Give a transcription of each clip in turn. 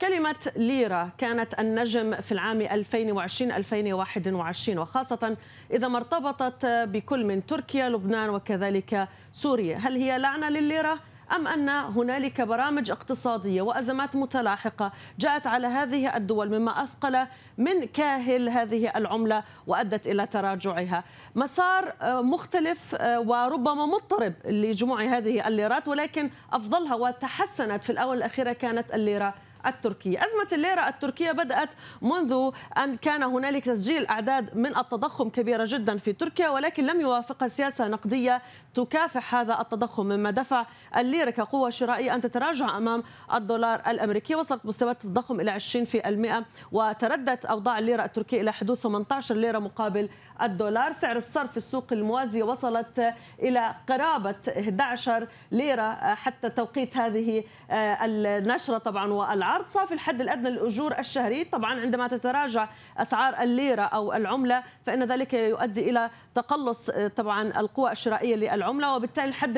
كلمة ليرة كانت النجم في العام 2020-2021 وخاصة إذا ما ارتبطت بكل من تركيا لبنان وكذلك سوريا هل هي لعنة لليرة أم أن هنالك برامج اقتصادية وأزمات متلاحقة جاءت على هذه الدول مما أثقل من كاهل هذه العملة وأدت إلى تراجعها مسار مختلف آه، وربما مضطرب لجموع هذه الليرات ولكن أفضلها وتحسنت في الآونة الأخيرة كانت الليرة التركية أزمة الليرة التركية بدأت منذ أن كان هنالك تسجيل أعداد من التضخم كبيرة جدا في تركيا ولكن لم يوافق سياسة نقدية تكافح هذا التضخم مما دفع الليرة كقوة شرائية أن تتراجع أمام الدولار الأمريكي وصلت مستويات التضخم إلى 20% وتردت أوضاع الليرة التركية إلى حدود 18 ليرة مقابل الدولار سعر الصرف في السوق الموازية وصلت إلى قرابة 11 ليرة حتى توقيت هذه آه، النشرة طبعا والعرض العرض صافي الحد الادنى للاجور الشهري طبعا عندما تتراجع اسعار الليره او العمله فان ذلك يؤدي الى تقلص آه، طبعا القوى الشرائيه للعمله وبالتالي الحد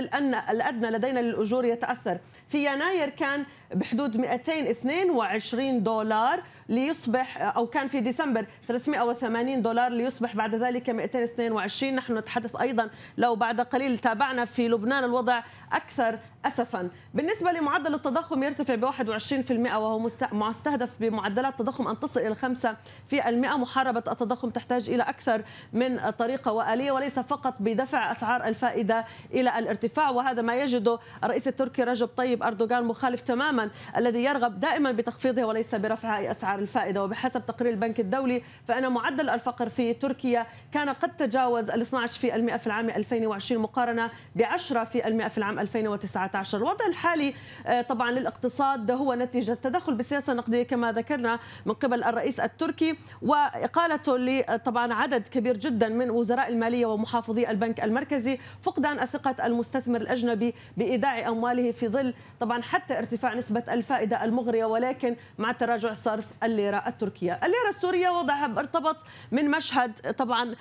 الادنى لدينا للاجور يتاثر في يناير كان بحدود 222 دولار ليصبح او كان في ديسمبر 380 دولار ليصبح بعد ذلك 222 نحن نتحدث ايضا لو بعد قليل تابعنا في لبنان الوضع اكثر اسفا بالنسبه لمعدل التضخم يرتفع ب 21% وهو مستهدف بمعدلات تضخم ان تصل الى 5% محاربه التضخم تحتاج الى اكثر من طريقه واليه وليس فقط بدفع اسعار الفائده الى الارتفاع وهذا ما يجده الرئيس التركي رجب طيب اردوغان مخالف تماما الثمن الذي يرغب دائما بتخفيضها وليس برفع أسعار الفائدة وبحسب تقرير البنك الدولي فإن معدل الفقر في تركيا كان قد تجاوز ال 12% في, العام 2020 مقارنة ب 10% في, العام 2019 الوضع الحالي طبعا للاقتصاد هو نتيجة التدخل بالسياسة النقدية كما ذكرنا من قبل الرئيس التركي وإقالته آه، طبعا عدد كبير جدا من وزراء المالية ومحافظي البنك المركزي فقدان ثقة المستثمر الأجنبي بإيداع أمواله في ظل طبعا حتى ارتفاع نسبة نسبة الفائدة المغرية ولكن مع تراجع صرف الليرة التركية الليرة السورية وضعها ارتبط من مشهد طبعا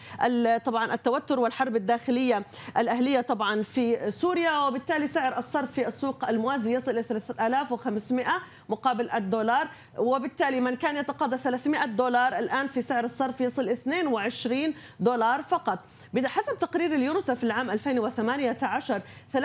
طبعا التوتر والحرب الداخلية الأهلية طبعا في سوريا وبالتالي سعر الصرف في السوق الموازي يصل إلى 3500 مقابل الدولار وبالتالي من كان يتقاضى 300 دولار الآن في سعر الصرف يصل 22 دولار فقط بحسب تقرير اليونسف العام 2018 83%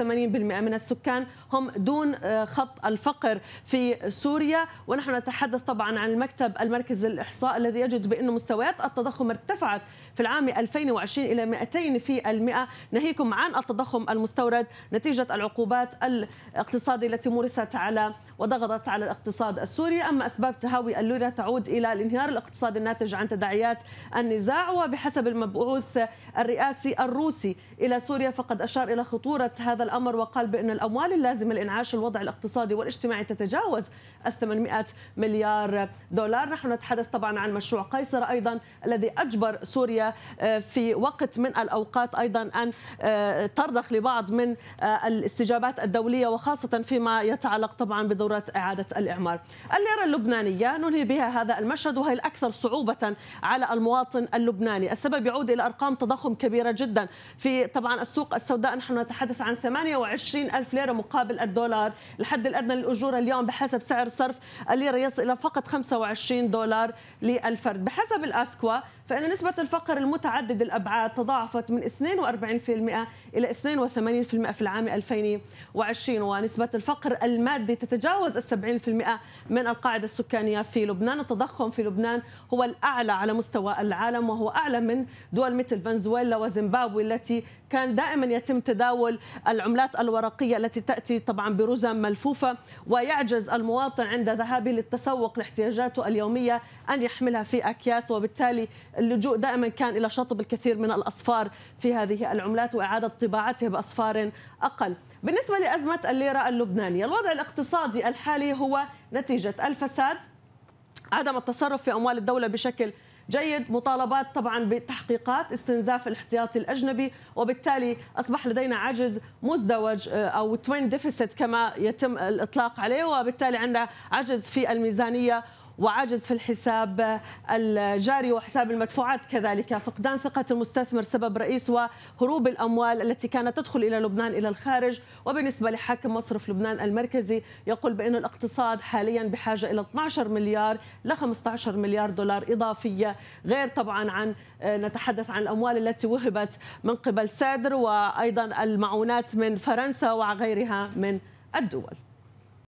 من السكان هم دون آه، خط الفقر في سوريا ونحن نتحدث طبعا عن المكتب المركزي للإحصاء الذي يجد بأن مستويات التضخم ارتفعت في العام 2020 إلى 200 في المئة ناهيكم عن التضخم المستورد نتيجة العقوبات الاقتصادية التي مورست على وضغطت على الاقتصاد السوري أما أسباب تهاوي الليرة تعود إلى الانهيار الاقتصادي الناتج عن تداعيات النزاع وبحسب المبعوث الرئاسي الروسي إلى سوريا فقد أشار إلى خطورة هذا الأمر وقال بأن الأموال اللازمة لإنعاش الوضع الاقتصادي والاجتماعي تتجاوز ال 800 مليار دولار نحن نتحدث طبعا عن مشروع قيصر أيضا الذي أجبر سوريا آه، في وقت من الأوقات أيضا أن آه، ترضخ لبعض من آه، الاستجابات الدولية وخاصة فيما يتعلق طبعا بدورة إعادة الإعمار الليرة اللبنانية ننهي بها هذا المشهد وهي الأكثر صعوبة على المواطن اللبناني السبب يعود إلى أرقام تضخم كبيرة جدا في طبعا السوق السوداء نحن نتحدث عن 28 ألف ليرة مقابل الدولار الحد الأدنى عندنا الأجور اليوم بحسب سعر صرف الليرة يصل إلى فقط 25 دولار للفرد بحسب الأسكوا فإن نسبة الفقر المتعدد الأبعاد تضاعفت من 42% إلى 82% في العام 2020 ونسبة الفقر المادي تتجاوز ال 70% من القاعدة السكانية في لبنان التضخم في لبنان هو الأعلى على مستوى العالم وهو أعلى من دول مثل فنزويلا وزيمبابوي التي كان دائما يتم تداول العملات الورقية التي تأتي طبعا برزم ملفوفة ويعجز المواطن عند ذهابه للتسوق لاحتياجاته اليومية أن يحملها في أكياس وبالتالي اللجوء دائما كان إلى شطب الكثير من الأصفار في هذه العملات وإعادة طباعتها بأصفار أقل بالنسبة لأزمة الليرة اللبنانية الوضع الاقتصادي الحالي هو نتيجة الفساد عدم التصرف في أموال الدولة بشكل جيد مطالبات طبعا بتحقيقات استنزاف الاحتياطي الاجنبي وبالتالي اصبح لدينا عجز مزدوج آه، او توين ديفيسيت كما يتم الاطلاق عليه وبالتالي عندنا عجز في الميزانيه وعجز في الحساب الجاري وحساب المدفوعات كذلك فقدان ثقة المستثمر سبب رئيس وهروب الأموال التي كانت تدخل إلى لبنان إلى الخارج وبالنسبة لحاكم مصرف لبنان المركزي يقول بأن الاقتصاد حاليا بحاجة إلى 12 مليار ل 15 مليار دولار إضافية غير طبعا عن آه، نتحدث عن الأموال التي وهبت من قبل سادر وأيضا المعونات من فرنسا وغيرها من الدول